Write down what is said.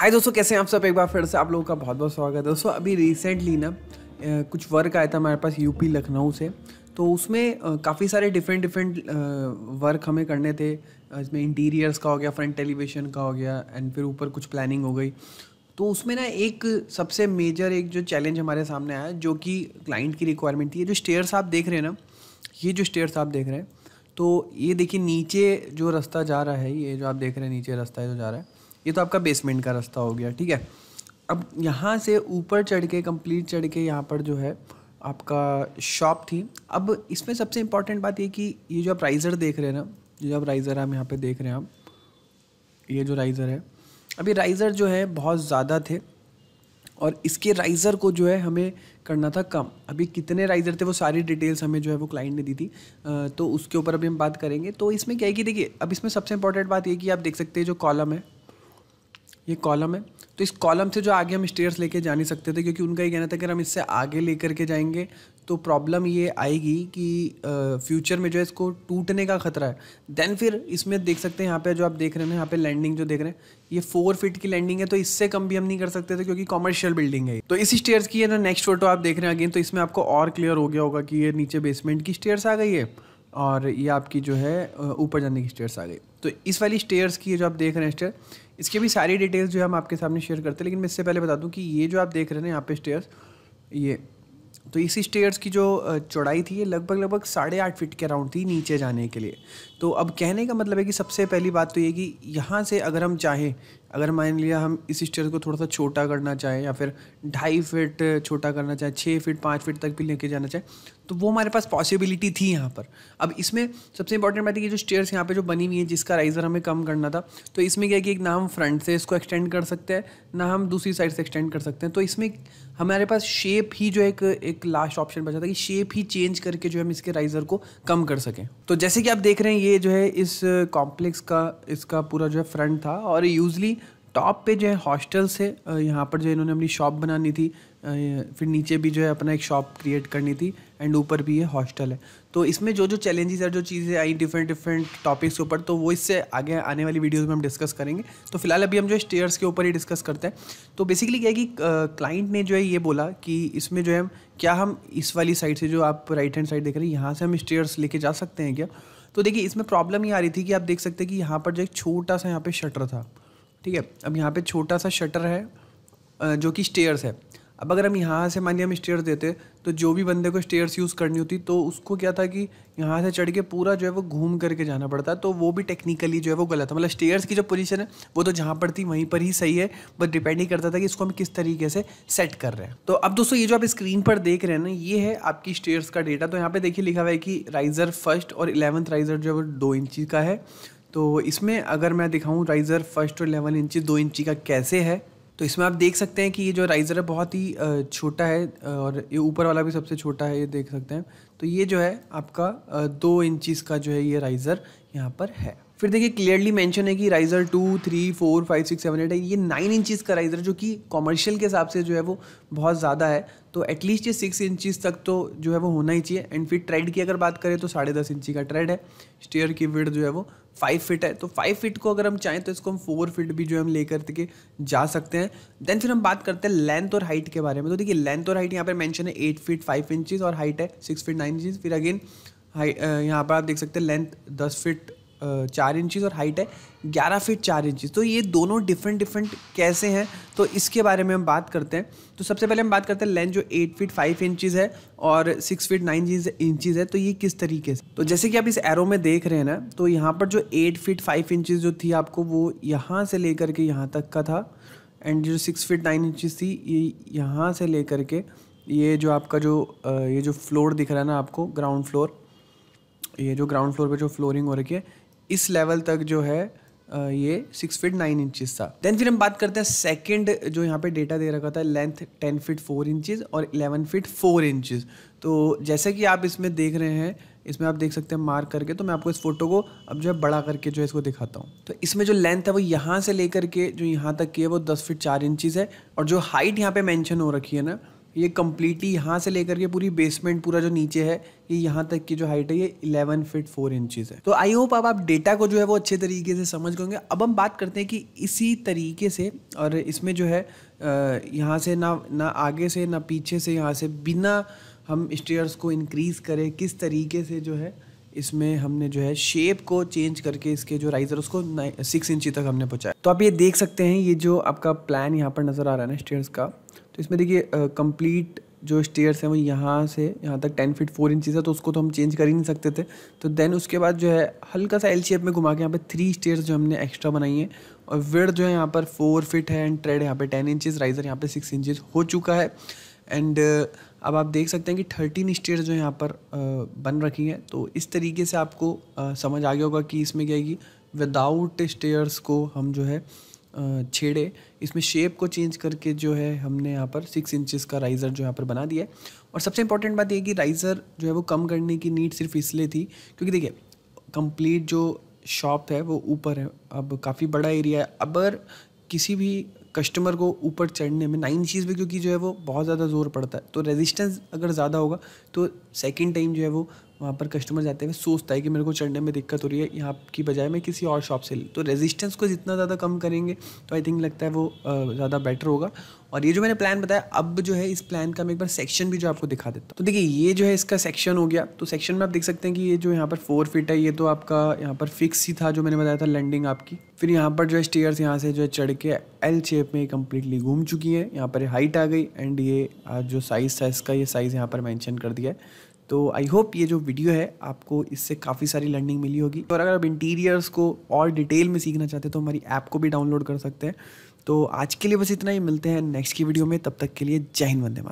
हाय दोस्तों कैसे हैं आप सब एक बार फिर से आप लोगों का बहुत बहुत स्वागत है दोस्तों अभी रिसेंटली ना कुछ वर्क आया था हमारे पास यूपी लखनऊ से तो उसमें काफ़ी सारे डिफरेंट डिफरेंट वर्क हमें करने थे इसमें इंटीरियर्स का हो गया फ्रंट टेलीविज़न का हो गया एंड फिर ऊपर कुछ प्लानिंग हो गई तो उसमें ना एक सबसे मेजर एक जो चैलेंज हमारे सामने आया जो कि क्लाइंट की रिक्वायरमेंट थी ये जो स्टेयर्स आप देख रहे हैं ना ये जो स्टेयर्स आप देख रहे हैं तो ये देखिए नीचे जो रास्ता जा रहा है ये जो आप देख रहे हैं नीचे रास्ता जो जा रहा है ये तो आपका बेसमेंट का रास्ता हो गया ठीक है अब यहाँ से ऊपर चढ़ के कंप्लीट चढ़ के यहाँ पर जो है आपका शॉप थी अब इसमें सबसे इम्पॉर्टेंट बात ये कि ये जो आप राइज़र देख रहे हैं ना ये जो आप राइज़र हम यहाँ पे देख रहे हैं आप ये जो राइज़र है अब ये राइज़र जो है बहुत ज़्यादा थे और इसके राइज़र को जो है हमें करना था कम अभी कितने राइज़र थे वो सारी डिटेल्स हमें जो है वो क्लाइंट ने दी थी तो उसके ऊपर अभी हम बात करेंगे तो इसमें क्या है कि देखिए अब इसमें सबसे इम्पॉर्टेंट बात ये कि आप देख सकते हैं जो कॉलम है ये कॉलम है तो इस कॉलम से जो आगे हम स्टेयर्स लेके जा नहीं सकते थे क्योंकि उनका ये कहना था कि अगर हम इससे आगे लेकर के जाएंगे तो प्रॉब्लम ये आएगी कि फ्यूचर में जो है इसको टूटने का खतरा है देन फिर इसमें देख सकते हैं यहाँ पे जो आप देख रहे हैं यहाँ पे लैंडिंग जो देख रहे हैं ये फोर फीट की लैंडिंग है तो इससे कम भी हम नहीं कर सकते थे क्योंकि कॉमर्शियल बिल्डिंग है तो इसी स्टेयर्स की है ना नेक्स्ट फोटो आप देख रहे हैं अगेन तो इसमें आपको और क्लियर हो गया होगा कि ये नीचे बेसमेंट की स्टेयर्स आ गई है और ये आपकी जो है ऊपर जाने की स्टेयर्स आ गई तो इस वाली स्टेयर्स की जो आप देख रहे हैं स्टेयर इसके भी सारी डिटेल्स जो है हम आपके सामने शेयर करते हैं लेकिन मैं इससे पहले बता दूं कि ये जो आप देख रहे हैं यहाँ पे स्टेयर्स ये तो इसी स्टेयर्स की जो चौड़ाई थी ये लगभग लगभग साढ़े आठ फिट के अराउंड थी नीचे जाने के लिए तो अब कहने का मतलब है कि सबसे पहली बात तो ये कि यहाँ से अगर हम चाहें अगर मान लिया हम इस स्टेयर को थोड़ा सा छोटा करना चाहें या फिर ढाई फिट छोटा करना चाहें छः फिट पाँच फिट तक भी लेके जाना चाहें तो वो हमारे पास पॉसिबिलिटी थी यहाँ पर अब इसमें सबसे इंपॉर्टेंट बात है कि जो स्टेयर्स यहाँ पे जो बनी हुई है जिसका राइजर हमें कम करना था तो इसमें क्या है कि एक ना हम फ्रंट से इसको एक्सटेंड कर सकते हैं ना हम दूसरी साइड से एक्सटेंड कर सकते हैं तो इसमें हमारे पास शेप ही जो एक एक लास्ट ऑप्शन बचा था कि शेप ही चेंज करके जो हम इसके राइजर को कम कर सकें तो जैसे कि आप देख रहे हैं ये जो है इस कॉम्प्लेक्स का इसका पूरा जो है फ्रंट था और यूजली टॉप पे जो है हॉस्टल्स है यहाँ पर जो है इन्होंने अपनी शॉप बनानी थी फिर नीचे भी जो है अपना एक शॉप क्रिएट करनी थी एंड ऊपर भी ये हॉस्टल है तो इसमें जो जो चैलेंजेस है जो चीज़ें आई डिफरेंट डिफरेंट टॉपिक्स के ऊपर तो वो इससे आगे आने वाली वीडियोस में हम डिस्कस करेंगे तो फिलहाल अभी हम जो है स्टेयर्स के ऊपर ही डिस्कस करते हैं तो बेसिकली क्या है कि क्लाइंट ने जो है ये बोला कि इसमें जो है क्या हम इस वाली साइड से जो आप राइट हैंड साइड देख रहे हैं यहाँ से हम स्टेयर्स लेके जा सकते हैं क्या तो देखिए इसमें प्रॉब्लम ये आ रही थी कि आप देख सकते हैं कि यहाँ पर जो एक छोटा सा यहाँ पे शटर था ठीक है अब यहाँ पे छोटा सा शटर है जो कि स्टेयर्स है अब अगर हम यहाँ से मानिए हम स्टेयर्स देते तो जो भी बंदे को स्टेयर्स यूज़ करनी होती तो उसको क्या था कि यहाँ से चढ़ के पूरा जो है वो घूम करके जाना पड़ता तो वो भी टेक्निकली जो है वो गलत था मतलब स्टेयर्स की जो पोजीशन है वो तो जहाँ पर थी वहीं पर ही सही है बस डिपेंड ही करता था कि इसको हम किस तरीके से सेट कर रहे हैं तो अब दोस्तों ये जो आप स्क्रीन पर देख रहे हैं ना ये है आपकी स्टेयर्स का डेटा तो यहाँ पर देखिए लिखा हुआ है कि राइज़र फर्स्ट और इलेवंथ राइज़र जो है वो दो इंची का है तो इसमें अगर मैं दिखाऊँ राइज़र फर्स्ट और इलेवन इंची दो इंची का कैसे है तो इसमें आप देख सकते हैं कि ये जो राइज़र है बहुत ही छोटा है और ये ऊपर वाला भी सबसे छोटा है ये देख सकते हैं तो ये जो है आपका दो इंचज़ का जो है ये राइज़र यहाँ पर है फिर देखिए क्लियरली मेंशन है कि riser two three four five six seven eight है ये नाइन इंचज़ का राइजर जो कि कॉमर्शियल के हिसाब से जो है वो बहुत ज़्यादा है तो एटलीस्ट ये सिक्स इंचज़ तक तो जो है वो होना ही चाहिए एंड फिर ट्रेड की अगर बात करें तो साढ़े दस इंची का ट्रेड है स्टेयर की विड जो है वो फाइव फिट है तो फाइव फिट को अगर हम चाहें तो इसको हम फोर फिट भी जो है हम लेकर के जा सकते हैं देन फिर हम बात करते हैं लेंथ और हाइट के बारे में तो देखिए लेंथ और हाइट यहाँ पर मैंशन है एट फिट फाइव इंचज़ और हाइट है सिक्स फिट नाइन इंचज़ फिर अगेन हाई यहाँ पर आप देख सकते हैं लेंथ दस फिट चार इंचज़ और हाइट है ग्यारह फीट चार इंचज़ तो ये दोनों डिफरेंट डिफरेंट कैसे हैं तो इसके बारे में हम बात करते हैं तो सबसे पहले हम बात करते हैं लेंथ जो एट फीट फाइव इंचज़ है और सिक्स फीट नाइन इंचज़ है तो ये किस तरीके से तो जैसे कि आप इस एरो में देख रहे हैं ना तो यहाँ पर जो एट फीट फाइव इंचज़ जो थी आपको वो यहाँ से लेकर के यहाँ तक का था एंड जो सिक्स फीट नाइन इंचज़ थी ये यहाँ से लेकर के ये जो आपका जो ये जो फ्लोर दिख रहा है ना आपको ग्राउंड फ्लोर ये जो ग्राउंड फ्लोर पे जो फ्लोरिंग हो रखी है इस लेवल तक जो है ये सिक्स फीट नाइन इंचज था देन फिर हम बात करते हैं सेकेंड जो यहाँ पे डेटा दे रखा था length ten feet four inches और इलेवन फीट फोर इंचज तो जैसे कि आप इसमें देख रहे हैं इसमें आप देख सकते हैं मार्क करके तो मैं आपको इस फोटो को अब जो है बड़ा करके जो है इसको दिखाता हूँ तो इसमें जो लेंथ है वो यहाँ से लेकर के जो यहाँ तक की है वो दस फिट चार इंचज़ है और जो हाइट यहाँ पे मैंशन हो रखी है ना ये कम्प्लीटली यहाँ से लेकर के पूरी बेसमेंट पूरा जो नीचे है ये यहाँ तक की जो हाइट है ये 11 फिट 4 इंचज़ है तो आई होप अब आप डेटा को जो है वो अच्छे तरीके से समझ गएंगे अब हम बात करते हैं कि इसी तरीके से और इसमें जो है यहाँ से ना ना आगे से ना पीछे से यहाँ से बिना हम स्टेयर्स को इनक्रीज़ करें किस तरीके से जो है इसमें हमने जो है शेप को चेंज करके इसके जो राइजर उसको सिक्स इंची तक हमने पहुँचाया तो आप ये देख सकते हैं ये जो आपका प्लान यहाँ पर नज़र आ रहा है ना स्टेयर्स का तो इसमें देखिए कंप्लीट जो स्टेयर्स हैं वो यहाँ से यहाँ तक टेन फिट फोर इंचज़ है तो उसको तो हम चेंज कर ही नहीं सकते थे तो देन उसके बाद जो है हल्का सा एल शेप में घुमा के यहाँ पे थ्री स्टेयर्स जो हमने एक्स्ट्रा बनाई हैं और वेड जो है यहाँ पर फोर फिट है एंड ट्रेड यहाँ पे टेन इंचज़ राइज़र यहाँ पे सिक्स इंचज़ हो चुका है एंड अब आप देख सकते हैं कि थर्टीन स्टेयर जो यहाँ पर बन रखी हैं तो इस तरीके से आपको समझ आ गया होगा कि इसमें क्या है कि विदाउट स्टेयर्स को हम जो है छेड़े इसमें शेप को चेंज करके जो है हमने यहाँ पर सिक्स इंचेस का राइज़र जो यहाँ पर बना दिया है और सबसे इंपॉर्टेंट बात यह कि राइज़र जो है वो कम करने की नीड सिर्फ इसलिए थी क्योंकि देखिए कंप्लीट जो शॉप है वो ऊपर है अब काफ़ी बड़ा एरिया है अगर किसी भी कस्टमर को ऊपर चढ़ने में नाइन इंचीज़ भी क्योंकि जो है वो बहुत ज़्यादा ज़ोर पड़ता है तो रेजिस्टेंस अगर ज़्यादा होगा तो सेकेंड टाइम जो है वो वहाँ पर कस्टमर जाते हुए सोचता है कि मेरे को चढ़ने में दिक्कत हो रही है यहाँ की बजाय मैं किसी और शॉप से लूँ तो रेजिस्टेंस को जितना ज़्यादा कम करेंगे तो आई थिंक लगता है वो ज़्यादा बेटर होगा और ये जो मैंने प्लान बताया अब जो है इस प्लान का मैं एक बार सेक्शन भी जो आपको दिखा देता हूँ तो देखिए ये जो है इसका सेक्शन हो गया तो सेक्शन में आप देख सकते हैं कि ये जो यहाँ पर फोर फीट है ये तो आपका यहाँ पर फिक्स ही था जो मैंने बताया था लैंडिंग आपकी फिर यहाँ पर जो है स्टेयर्स यहाँ से जो है चढ़ के एल शेप में कम्प्लीटली घूम चुकी है यहाँ पर हाइट आ गई एंड ये जो साइज़ था इसका ये साइज़ यहाँ पर मैंशन कर दिया है तो आई होप ये जो वीडियो है आपको इससे काफ़ी सारी लर्निंग मिली होगी और अगर आप इंटीरियर्स को और डिटेल में सीखना चाहते हैं तो हमारी ऐप को भी डाउनलोड कर सकते हैं तो आज के लिए बस इतना ही मिलते हैं नेक्स्ट की वीडियो में तब तक के लिए जय हिंद वंदे मातरम